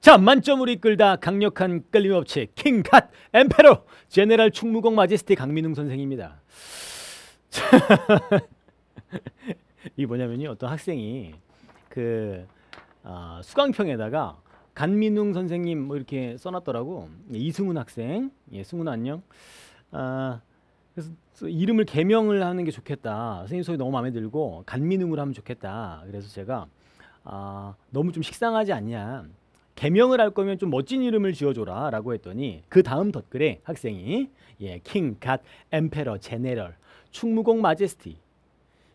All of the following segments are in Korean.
자만점을 이끌다 강력한 끌림업체 킹갓 엠페로 제네랄 충무공 마제스티 강민웅 선생입니다. 이 뭐냐면요 어떤 학생이 그 어, 수강평에다가 간민웅 선생님 뭐 이렇게 써놨더라고 예, 이승훈 학생 예 승훈 안녕 아 그래서 이름을 개명을 하는 게 좋겠다 선생님 소개 너무 마음에 들고 간민웅으로 하면 좋겠다 그래서 제가 아 너무 좀 식상하지 않냐 개명을 할 거면 좀 멋진 이름을 지어줘라 라고 했더니 그 다음 덧글에 학생이 예, 킹, 갓, 엠페러, 제네럴, 충무공 마제스티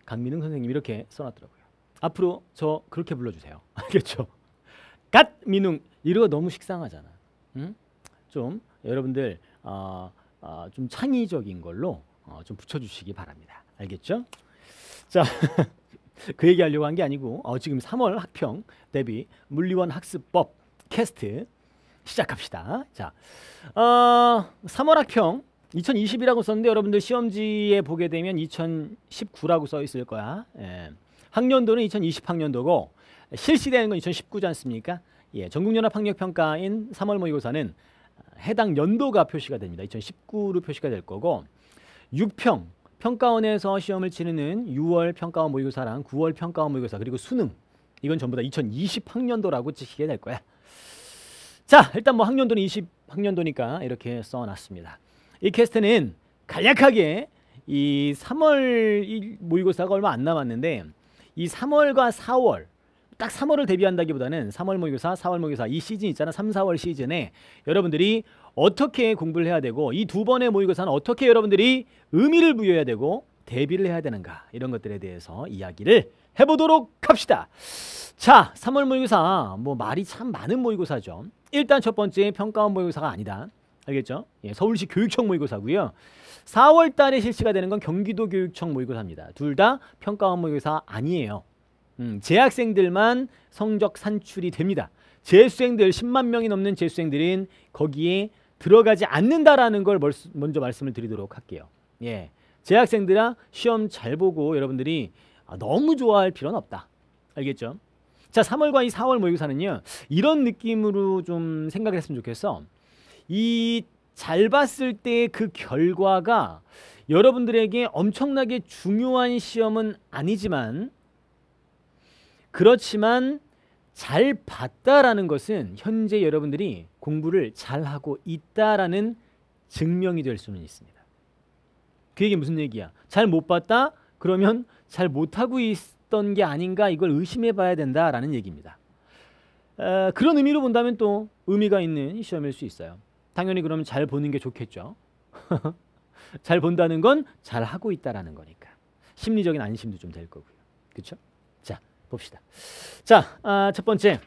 강민웅 선생님 이렇게 써놨더라고요. 앞으로 저 그렇게 불러주세요. 알겠죠? 갓 민웅 이거 너무 식상하잖아. 응? 좀 여러분들 어, 어, 좀 창의적인 걸로 어, 좀 붙여주시기 바랍니다. 알겠죠? 자. 그 얘기하려고 한 게 아니고 어, 지금 3월 학평 대비 물리원 학습법 캐스트 시작합시다. 자, 어, 3월 학평 2020이라고 썼는데 여러분들 시험지에 보게 되면 2019라고 써 있을 거야. 예. 학년도는 2020학년도고 실시되는 건 2019지 않습니까? 예, 전국연합학력평가인 3월 모의고사는 해당 연도가 표시가 됩니다. 2019로 표시가 될 거고 6평 평가원에서 시험을 치르는 6월 평가원 모의고사랑 9월 평가원 모의고사 그리고 수능 이건 전부 다 2020학년도라고 지키게 될 거야. 자 일단 뭐 학년도는 20 학년도니까 이렇게 써놨습니다. 이 캐스트는 간략하게 이 3월 이 모의고사가 얼마 안 남았는데 이 3월과 4월 딱 3월을 대비한다기보다는 3월 모의고사, 4월 모의고사 이 시즌 있잖아 3, 4월 시즌에 여러분들이 어떻게 공부를 해야 되고 이 두 번의 모의고사는 어떻게 여러분들이 의미를 부여해야 되고 대비를 해야 되는가 이런 것들에 대해서 이야기를 해보도록 합시다. 자, 3월 모의고사 뭐 말이 참 많은 모의고사죠. 일단 첫 번째 평가원 모의고사가 아니다. 알겠죠? 예, 서울시 교육청 모의고사고요. 4월 달에 실시가 되는 건 경기도 교육청 모의고사입니다. 둘 다 평가원 모의고사 아니에요. 음, 재학생들만 성적 산출이 됩니다. 재수생들 10만 명이 넘는 재수생들은 거기에 들어가지 않는다라는 걸 먼저 말씀을 드리도록 할게요. 예. 재학생들아 시험 잘 보고 여러분들이 아, 너무 좋아할 필요는 없다. 알겠죠? 자, 3월과 이 4월 모의고사는요. 이런 느낌으로 좀 생각을 했으면 좋겠어. 이 잘 봤을 때그 결과가 여러분들에게 엄청나게 중요한 시험은 아니지만 그렇지만 잘 봤다라는 것은 현재 여러분들이 공부를 잘하고 있다라는 증명이 될 수는 있습니다. 그 얘기 무슨 얘기야? 잘 못 봤다? 그러면 잘 못하고 있던 게 아닌가 이걸 의심해 봐야 된다라는 얘기입니다. 에, 그런 의미로 본다면 또 의미가 있는 시험일 수 있어요. 당연히 그럼 잘 보는 게 좋겠죠. 잘 본다는 건 잘 하고 있다라는 거니까 심리적인 안심도 좀 될 거고요. 그렇죠? 자 봅시다. 자첫 아, 번째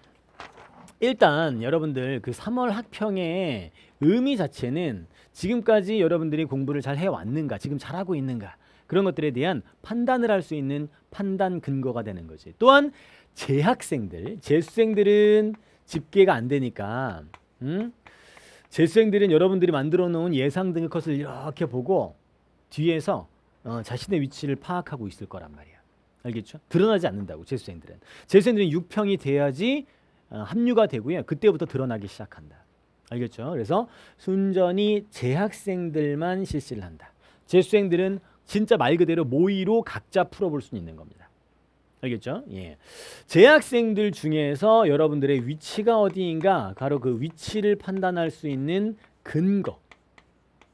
일단 여러분들 그 3월 학평의 의미 자체는 지금까지 여러분들이 공부를 잘 해왔는가 지금 잘하고 있는가 그런 것들에 대한 판단을 할 수 있는 판단 근거가 되는 거지. 또한 재학생들, 재수생들은 집계가 안 되니까 음? 재수생들은 여러분들이 만들어 놓은 예상 등급컷을 이렇게 보고 뒤에서 어, 자신의 위치를 파악하고 있을 거란 말이야. 알겠죠? 드러나지 않는다고 재수생들은. 재수생들은 6평이 돼야지 어, 합류가 되고요. 그때부터 드러나기 시작한다. 알겠죠? 그래서 순전히 재학생들만 실시를 한다. 재수생들은 진짜 말 그대로 모의로 각자 풀어볼 수 있는 겁니다. 알겠죠? 예. 재학생들 중에서 여러분들의 위치가 어디인가 바로 그 위치를 판단할 수 있는 근거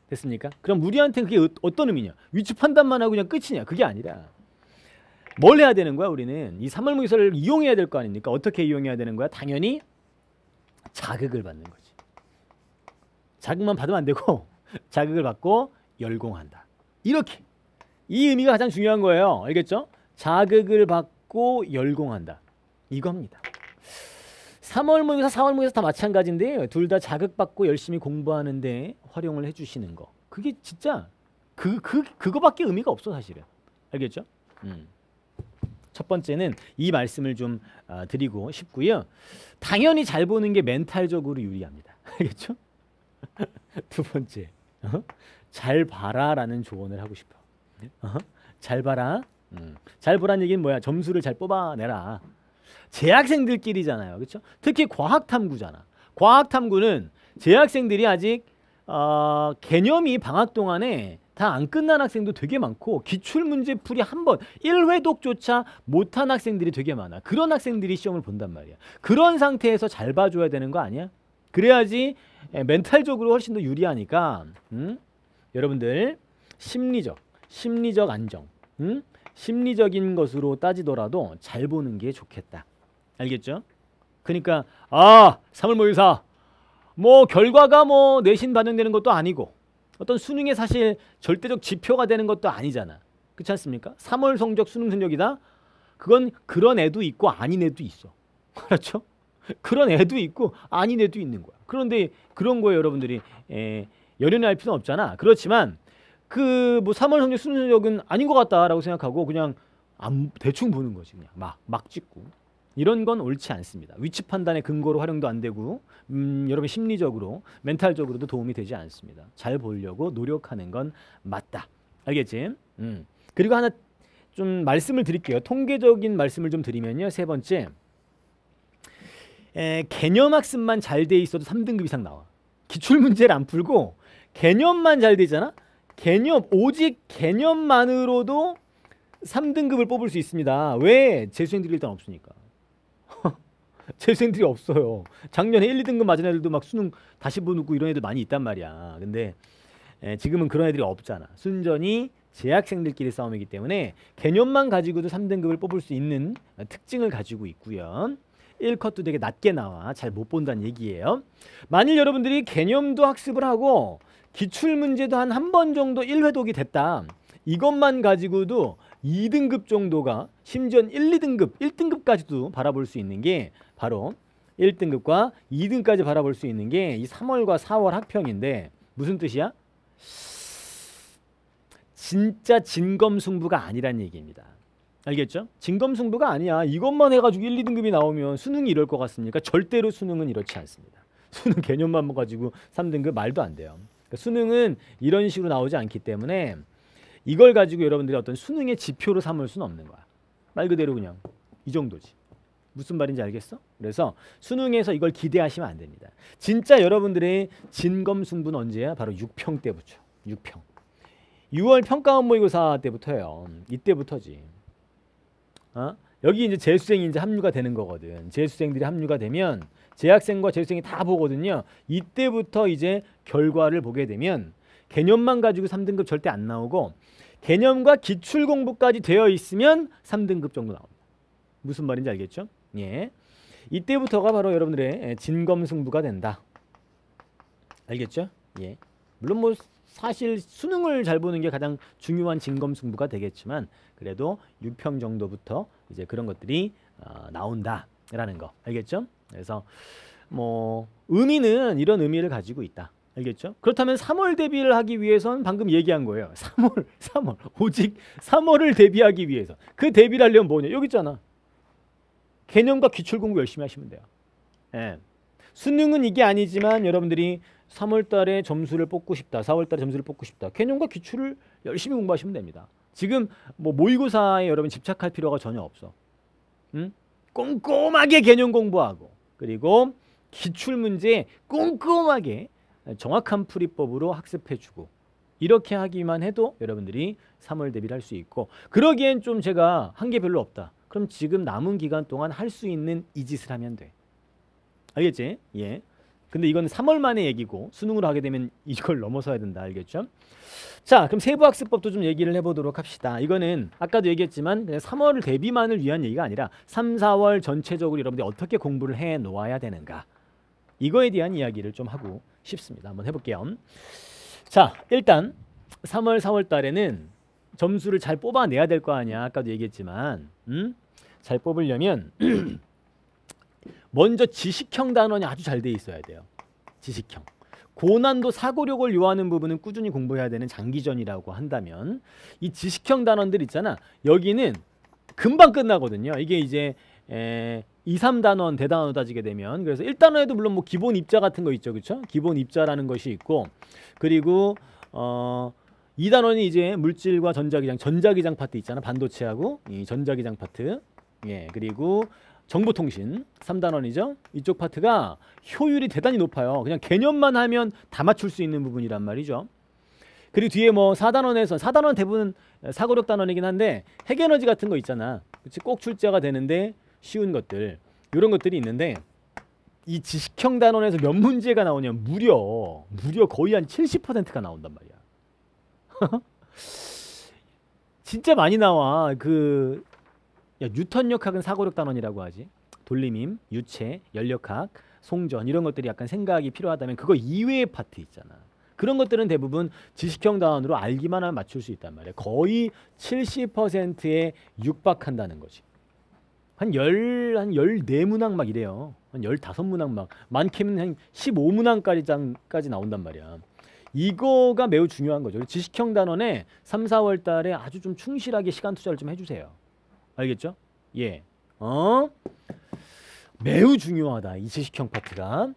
됐습니까? 그럼 우리한테 그게 어, 어떤 의미냐? 위치 판단만 하고 그냥 끝이냐? 그게 아니라 뭘 해야 되는 거야 우리는? 이 산물무기서를 이용해야 될 거 아닙니까? 어떻게 이용해야 되는 거야? 당연히 자극을 받는 거지. 자극만 받으면 안 되고 자극을 받고 열공한다. 이렇게 이 의미가 가장 중요한 거예요. 알겠죠? 자극을 받고 열공한다. 이겁니다. 3월 모의고사, 4월 모의고사 다 마찬가지인데 둘다 자극받고 열심히 공부하는데 활용을 해주시는 거. 그게 진짜 그, 그, 그거밖에 의미가 없어 사실은. 알겠죠? 음. 첫 번째는 이 말씀을 좀 어, 드리고 싶고요. 당연히 잘 보는 게 멘탈적으로 유리합니다. 알겠죠? 두 번째, 어? 잘 봐라라는 조언을 하고 싶어. 요 어? 잘 봐라. 음. 잘 보란 얘기는 뭐야? 점수를 잘 뽑아내라. 재학생들끼리잖아요. 그렇죠? 특히 과학탐구잖아. 과학탐구는 재학생들이 아직 어, 개념이 방학 동안에 다 안 끝난 학생도 되게 많고 기출문제풀이 한 번1회독조차 못한 학생들이 되게 많아. 그런 학생들이 시험을 본단 말이야. 그런 상태에서 잘 봐줘야 되는 거 아니야? 그래야지 예, 멘탈적으로 훨씬 더 유리하니까 음? 여러분들 심리적 심리적 안정, 응? 음? 심리적인 것으로 따지더라도 잘 보는 게 좋겠다. 알겠죠? 그러니까 아 3월 모의사 뭐 결과가 뭐 내신 반영되는 것도 아니고 어떤 수능에 사실 절대적 지표가 되는 것도 아니잖아. 그렇지 않습니까? 3월 성적 수능 성적이다. 그건 그런 애도 있고 아닌 애도 있어. 그렇죠? 그런 애도 있고 아닌 애도 있는 거야. 그런데 그런 거에 여러분들이 에, 연연할 필요는 없잖아. 그렇지만 그뭐 3월 성적 순위적은 아닌 것 같다라고 생각하고 그냥 안, 대충 보는 거지 그냥 막막 찍고 이런 건 옳지 않습니다. 위치 판단의 근거로 활용도 안 되고 음, 여러분 심리적으로 멘탈적으로도 도움이 되지 않습니다. 잘 보려고 노력하는 건 맞다. 알겠지? 음. 그리고 하나 좀 말씀을 드릴게요. 통계적인 말씀을 좀 드리면요. 세 번째 에, 개념 학습만 잘 돼 있어도 3등급 이상 나와. 기출 문제를 안 풀고 개념만 잘 되잖아. 개념 오직 개념만으로도 3등급을 뽑을 수 있습니다. 왜? 재수생들이 일단 없으니까. 재수생들이 없어요. 작년에 1, 2등급 맞은 애들도 막 수능 다시 보는고 이런 애들 많이 있단 말이야. 근데 예, 지금은 그런 애들이 없잖아. 순전히 재학생들끼리 싸움이기 때문에 개념만 가지고도 3등급을 뽑을 수 있는 특징을 가지고 있고요. 1컷도 되게 낮게 나와 잘 못 본다는 얘기예요. 만일 여러분들이 개념도 학습을 하고 기출 문제도 한 한 번 정도 1회독이 됐다. 이것만 가지고도 2등급 정도가 심지어는 1, 2등급, 1등급까지도 바라볼 수 있는 게 바로 1등급과 2등까지 바라볼 수 있는 게 이 3월과 4월 학평인데 무슨 뜻이야? 진짜 진검승부가 아니란 얘기입니다. 알겠죠? 진검승부가 아니야. 이것만 해가지고 1, 2등급이 나오면 수능이 이럴 것 같습니까? 절대로 수능은 이렇지 않습니다. 수능 개념만 가지고 3등급 말도 안 돼요. 그러니까 수능은 이런 식으로 나오지 않기 때문에 이걸 가지고 여러분들이 어떤 수능의 지표로 삼을 수는 없는 거야. 말 그대로 그냥 이 정도지. 무슨 말인지 알겠어? 그래서 수능에서 이걸 기대하시면 안 됩니다. 진짜 여러분들의 진검승부는 언제야? 바로 6평 때부터. 6평. 6월 평가원 모의고사 때부터예요. 이때부터지. 어? 여기 이제 재수생이 이제 합류가 되는 거거든. 재수생들이 합류가 되면 재학생과 재수생이 다 보거든요. 이때부터 이제 결과를 보게 되면 개념만 가지고 3등급 절대 안 나오고 개념과 기출 공부까지 되어 있으면 3등급 정도 나옵니다. 무슨 말인지 알겠죠? 예. 이때부터가 바로 여러분들의 진검승부가 된다. 알겠죠? 예. 물론 뭐 사실 수능을 잘 보는 게 가장 중요한 진검승부가 되겠지만 그래도 6평 정도부터 이제 그런 것들이 어, 나온다라는 거 알겠죠? 그래서 뭐 의미는 이런 의미를 가지고 있다. 알겠죠? 그렇다면 3월 대비를 하기 위해서는 방금 얘기한 거예요. 3월, 3월. 오직 3월을 대비하기 위해서. 그 대비를 하려면 뭐냐? 여기 있잖아. 개념과 기출 공부 열심히 하시면 돼요. 예. 수능은 이게 아니지만 여러분들이 3월 달에 점수를 뽑고 싶다. 4월 달에 점수를 뽑고 싶다. 개념과 기출을 열심히 공부하시면 됩니다. 지금 뭐 모의고사에 여러분 집착할 필요가 전혀 없어. 응? 꼼꼼하게 개념 공부하고 그리고 기출 문제 꼼꼼하게 정확한 풀이법으로 학습해주고 이렇게 하기만 해도 여러분들이 3월 대비를 할 수 있고 그러기엔 좀 제가 한 게 별로 없다. 그럼 지금 남은 기간 동안 할 수 있는 이 짓을 하면 돼. 알겠지? 예. 근데 이건 3월 만의 얘기고 수능으로 하게 되면 이걸 넘어서야 된다. 알겠죠? 자, 그럼 세부학습법도 좀 얘기를 해보도록 합시다. 이거는 아까도 얘기했지만 그냥 3월 대비만을 위한 얘기가 아니라 3, 4월 전체적으로 여러분들이 어떻게 공부를 해 놓아야 되는가. 이거에 대한 이야기를 좀 하고 쉽습니다 한번 해볼게요. 자, 일단 3월, 4월 달에는 점수를 잘 뽑아내야 될 거 아니야. 아까도 얘기했지만 음? 잘 뽑으려면 먼저 지식형 단원이 아주 잘 돼 있어야 돼요. 지식형. 고난도 사고력을 요하는 부분은 꾸준히 공부해야 되는 장기전이라고 한다면 이 지식형 단원들 있잖아. 여기는 금방 끝나거든요. 이게 이제 에, 2, 3단원 대단원으로 따지게 되면 그래서 1단원에도 물론 뭐 기본 입자 같은 거 있죠. 그렇죠? 기본 입자라는 것이 있고 그리고 어 이단원이 이제 물질과 전자기장, 전자기장 파트 있잖아. 반도체하고 이 전자기장 파트. 예. 그리고 정보통신 3단원이죠 이쪽 파트가 효율이 대단히 높아요. 그냥 개념만 하면 다 맞출 수 있는 부분이란 말이죠. 그리고 뒤에 뭐 4단원에서 4단원 대부분 사고력 단원이긴 한데 핵에너지 같은 거 있잖아. 그렇지? 꼭 출제가 되는데 쉬운 것들 이런 것들이 있는데 이 지식형 단원에서 몇 문제가 나오냐면 무려 무려 거의 한 70%가 나온단 말이야. 진짜 많이 나와. 그 야, 뉴턴 역학은 사고력 단원이라고 하지. 돌림임, 유체, 열역학, 송전 이런 것들이 약간 생각이 필요하다면 그거 이외의 파트 있잖아. 그런 것들은 대부분 지식형 단원으로 알기만 하면 맞출 수 있단 말이야. 거의 70%에 육박한다는 거지. 한열한 열네 문항막 이래요. 한 열다섯 문항막 많게는 한 십오 문항까지 나온단 말이야. 이거가 매우 중요한 거죠. 지식형 단원에 3, 4월 달에 아주 좀 충실하게 시간 투자를 좀 해주세요. 알겠죠? 예. 어? 매우 중요하다. 이 지식형 파트가.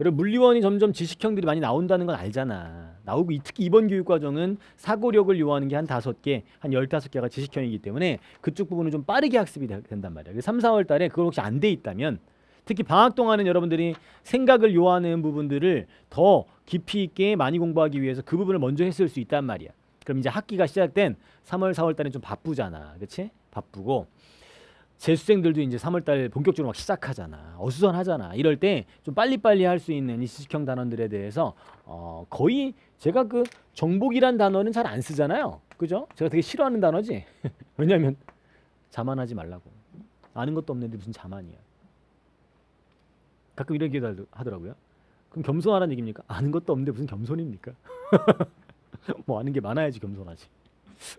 여러분 물리원이 점점 지식형들이 많이 나온다는 건 알잖아. 나오고 특히 이번 교육과정은 사고력을 요하는 게 한 다섯 개, 한 열다섯 개가 지식형이기 때문에 그쪽 부분은 좀 빠르게 학습이 된단 말이야. 3, 4월 달에 그걸 혹시 안 돼 있다면 특히 방학 동안은 여러분들이 생각을 요하는 부분들을 더 깊이 있게 많이 공부하기 위해서 그 부분을 먼저 했을 수 있단 말이야. 그럼 이제 학기가 시작된 3월, 4월 달에 좀 바쁘잖아. 그렇지? 바쁘고 재수생들도 이제 3월달 본격적으로 막 시작하잖아. 어수선하잖아. 이럴 때 좀 빨리빨리 할 수 있는 이시식형 단원들에 대해서 어 거의 제가 그 정복이란 단어는 잘 안 쓰잖아요. 그죠? 제가 되게 싫어하는 단어지. 왜냐하면 자만하지 말라고. 아는 것도 없는데 무슨 자만이야. 가끔 이런 얘기도 하더라고요. 그럼 겸손하라는 얘기입니까? 아는 것도 없는데 무슨 겸손입니까? 뭐 아는 게 많아야지 겸손하지.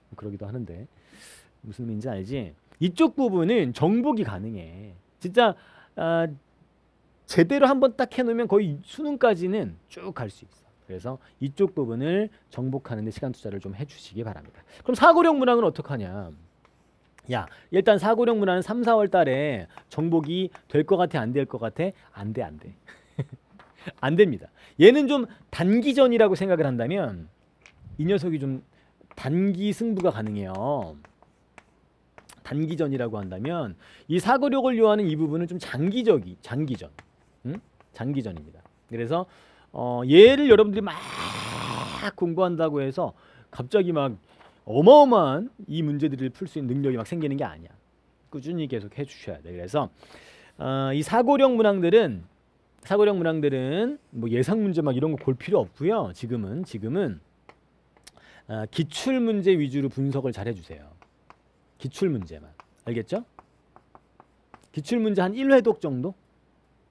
뭐 그러기도 하는데 무슨 의미인지 알지? 이쪽 부분은 정복이 가능해. 진짜 아, 제대로 한번 딱 해놓으면 거의 수능까지는 쭉 갈 수 있어. 그래서 이쪽 부분을 정복하는 데 시간 투자를 좀 해주시기 바랍니다. 그럼 사고령 문항은 어떡하냐? 야 일단 사고령 문항은 3, 4월 달에 정복이 될 것 같아 안 될 것 같아? 안돼안 돼. 안 됩니다. 얘는 좀 단기전이라고 생각을 한다면 이 녀석이 좀 단기 승부가 가능해요. 단기전이라고 한다면 이 사고력을 요하는 이 부분은 좀 장기적이 장기전, 음? 장기전입니다. 그래서 어, 얘를 여러분들이 막 공부한다고 해서 갑자기 막 어마어마한 이 문제들을 풀 수 있는 능력이 막 생기는 게 아니야. 꾸준히 계속 해주셔야 돼. 그래서 어, 이 사고력 문항들은 사고력 문항들은 뭐 예상 문제 막 이런 거 볼 필요 없고요. 지금은 지금은 어, 기출 문제 위주로 분석을 잘 해주세요. 기출문제만. 알겠죠? 기출문제 한 1회독 정도?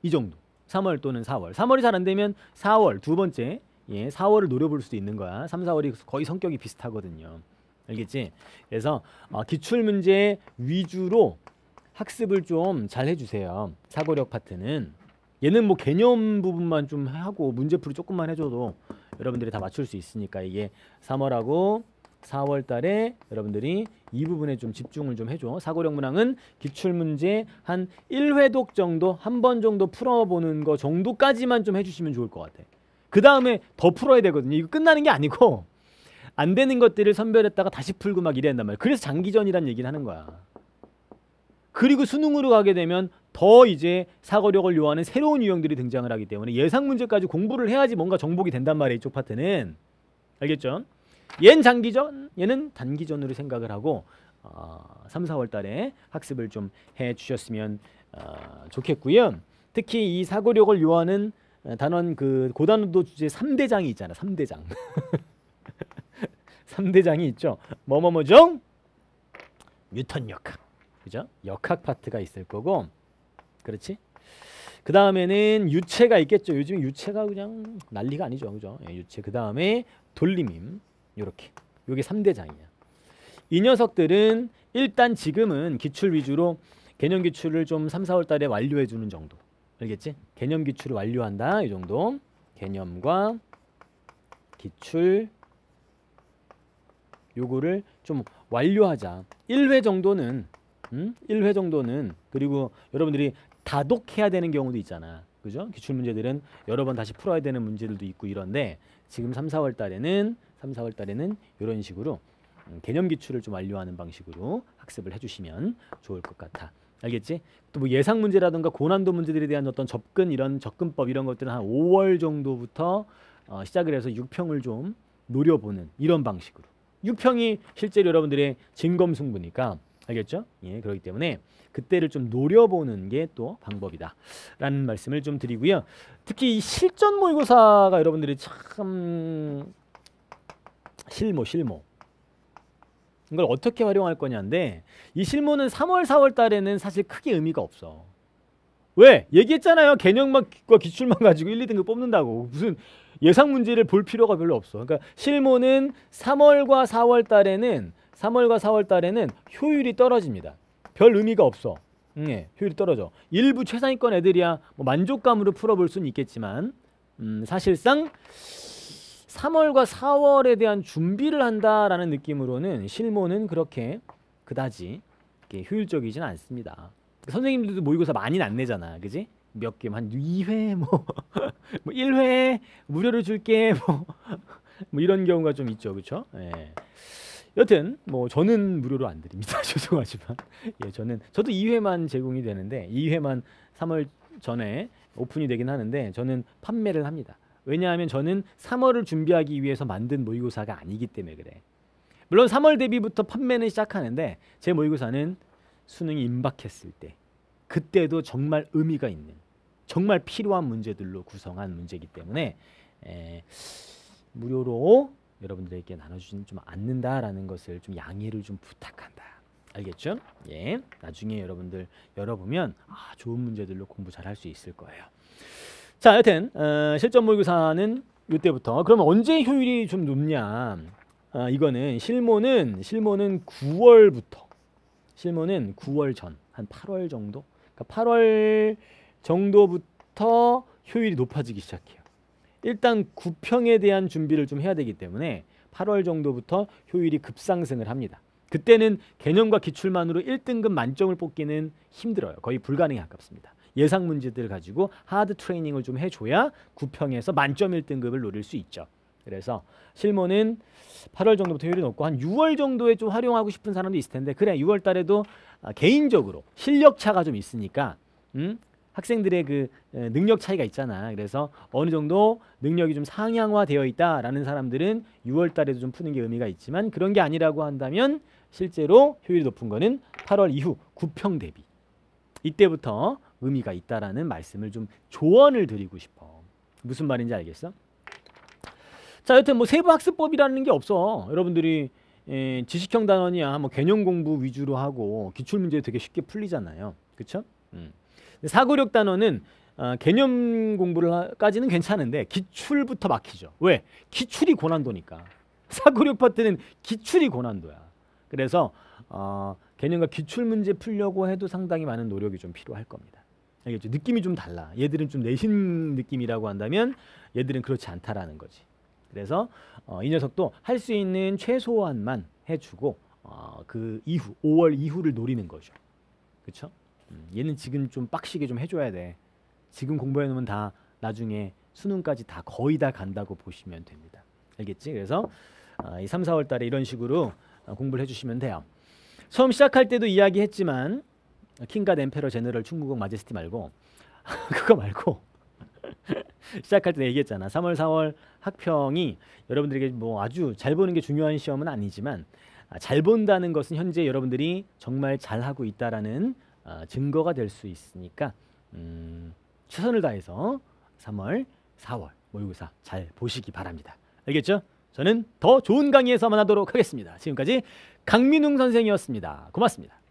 이 정도. 3월 또는 4월. 3월이 잘 안되면 4월 두 번째 예, 4월을 노려볼 수도 있는 거야. 3, 4월이 거의 성격이 비슷하거든요. 알겠지? 그래서 어, 기출문제 위주로 학습을 좀 잘 해주세요. 사고력 파트는. 얘는 뭐 개념 부분만 좀 하고 문제풀이 조금만 해줘도 여러분들이 다 맞출 수 있으니까 이게 3월하고 4월 달에 여러분들이 이 부분에 좀 집중을 좀 해줘. 사고력 문항은 기출문제 한 1회독 정도, 한 번 정도 풀어보는 거 정도까지만 좀 해주시면 좋을 것 같아. 그 다음에 더 풀어야 되거든요. 이거 끝나는 게 아니고 안 되는 것들을 선별했다가 다시 풀고 막 이래야 한단 말이야. 그래서 장기전이란 얘기를 하는 거야. 그리고 수능으로 가게 되면 더 이제 사고력을 요하는 새로운 유형들이 등장을 하기 때문에 예상 문제까지 공부를 해야지 뭔가 정복이 된단 말이에요. 이쪽 파트는. 알겠죠? 얘는 장기전, 얘는 단기전으로 생각을 하고 어, 3, 4월 달에 학습을 좀 해주셨으면 어, 좋겠고요. 특히 이 사고력을 요하는 어, 단원 그고단도 주제 3대장이 있잖아. 3대장. 3대장이 있죠. 뭐뭐뭐죠? 뉴턴 역학. 그죠? 역학 파트가 있을 거고. 그렇지? 그 다음에는 유체가 있겠죠. 요즘 유체가 그냥 난리가 아니죠. 그죠? 예, 유체. 그 다음에 돌림임. 이렇게 요게 3대장이야. 이 녀석들은 일단 지금은 기출 위주로 개념 기출을 좀 3, 4월 달에 완료해 주는 정도. 알겠지? 개념 기출을 완료한다. 이 정도. 개념과 기출 요거를 좀 완료하자. 1회 정도는 음? 1회 정도는 그리고 여러분들이 다독해야 되는 경우도 있잖아. 그죠? 기출 문제들은 여러 번 다시 풀어야 되는 문제들도 있고 이런데 지금 3, 4월 달에는 3, 4월 달에는 이런 식으로 음, 개념 기출을 좀 완료하는 방식으로 학습을 해주시면 좋을 것 같아. 알겠지? 또 뭐 예상 문제라든가 고난도 문제들에 대한 어떤 접근 이런 접근법 이런 것들은 한 5월 정도부터 어, 시작을 해서 6평을 좀 노려보는 이런 방식으로. 6평이 실제로 여러분들의 진검승부니까 알겠죠? 예, 그렇기 때문에 그때를 좀 노려보는 게 또 방법이다. 라는 말씀을 좀 드리고요. 특히 실전 모의고사가 여러분들이 참 실무 실무 이걸 어떻게 활용할 거냐인데 이 실무는 3월 4월 달에는 사실 크게 의미가 없어 왜? 얘기했잖아요 개념과 기출만 가지고 1, 2등급 뽑는다고 무슨 예상 문제를 볼 필요가 별로 없어 그러니까 실무는 3월과 4월 달에는 3월과 4월 달에는 효율이 떨어집니다 별 의미가 없어 네, 효율이 떨어져 일부 최상위권 애들이야 뭐 만족감으로 풀어볼 수는 있겠지만 음, 사실상 3월과 4월에 대한 준비를 한다라는 느낌으로는 실무는 그렇게 그다지 효율적이진 않습니다. 선생님들도 모의고사 많이 안 내잖아. 그지? 몇 개, 한 2회, 뭐, 뭐 1회, 무료로 줄게, 뭐, 뭐 이런 경우가 좀 있죠. 그쵸? 예. 여튼, 뭐, 저는 무료로 안 드립니다. 죄송하지만. 예, 저는, 저도 2회만 제공이 되는데, 2회만 3월 전에 오픈이 되긴 하는데, 저는 판매를 합니다. 왜냐하면 저는 3월을 준비하기 위해서 만든 모의고사가 아니기 때문에 그래. 물론 3월 대비부터 판매는 시작하는데 제 모의고사는 수능이 임박했을 때 그때도 정말 의미가 있는 정말 필요한 문제들로 구성한 문제이기 때문에 에, 무료로 여러분들에게 나눠주진 좀 않는다라는 것을 좀 양해를 좀 부탁한다. 알겠죠? 예, 나중에 여러분들 열어보면 아, 좋은 문제들로 공부 잘 할 수 있을 거예요. 자, 여튼 어, 실전 모의고사는 이때부터 그러면 언제 효율이 좀 높냐? 아, 이거는 실모는 실모는 9월부터 실모는 9월 전 한 8월 정도 그러니까 8월 정도부터 효율이 높아지기 시작해요. 일단 구평에 대한 준비를 좀 해야 되기 때문에 8월 정도부터 효율이 급상승을 합니다. 그때는 개념과 기출만으로 1등급 만점을 뽑기는 힘들어요. 거의 불가능에 가깝습니다. 예상 문제들 가지고 하드 트레이닝을 좀 해줘야 9평에서 만점 1등급을 노릴 수 있죠. 그래서 실무는 8월 정도부터 효율이 높고 한 6월 정도에 좀 활용하고 싶은 사람도 있을 텐데 그래 6월 달에도 아, 개인적으로 실력 차가 좀 있으니까 음? 학생들의 그 능력 차이가 있잖아. 그래서 어느 정도 능력이 좀 상향화되어 있다라는 사람들은 6월 달에도 좀 푸는 게 의미가 있지만 그런 게 아니라고 한다면 실제로 효율이 높은 거는 8월 이후 9평 대비 이때부터 의미가 있다라는 말씀을 좀 조언을 드리고 싶어. 무슨 말인지 알겠어? 자, 여튼 뭐 세부 학습법이라는 게 없어. 여러분들이 예, 지식형 단원이야 뭐 개념 공부 위주로 하고 기출 문제 되게 쉽게 풀리잖아요. 그렇죠? 음. 사고력 단원은 어, 개념 공부까지는 괜찮은데 기출부터 막히죠. 왜? 기출이 고난도니까. 사고력 파트는 기출이 고난도야. 그래서 어, 개념과 기출 문제 풀려고 해도 상당히 많은 노력이 좀 필요할 겁니다. 알겠죠? 느낌이 좀 달라. 얘들은 좀 내신 느낌이라고 한다면 얘들은 그렇지 않다라는 거지. 그래서 어, 이 녀석도 할 수 있는 최소한만 해주고 어, 그 이후 5월 이후를 노리는 거죠. 그렇죠? 음, 얘는 지금 좀 빡시게 좀 해줘야 돼. 지금 공부해 놓으면 다 나중에 수능까지 다 거의 다 간다고 보시면 됩니다. 알겠지? 그래서 어, 이 3, 4월 달에 이런 식으로 어, 공부를 해주시면 돼요. 처음 시작할 때도 이야기했지만 킹과 엠페러 제너럴 충무공 마제스티 말고 그거 말고 시작할 때 얘기했잖아. 3월, 4월 학평이 여러분들에게 뭐 아주 잘 보는 게 중요한 시험은 아니지만 아, 잘 본다는 것은 현재 여러분들이 정말 잘 하고 있다라는 아, 증거가 될 수 있으니까 음, 최선을 다해서 3월, 4월 모의고사 잘 보시기 바랍니다. 알겠죠? 저는 더 좋은 강의에서 만나도록 하겠습니다. 지금까지 강민웅 선생이었습니다. 고맙습니다.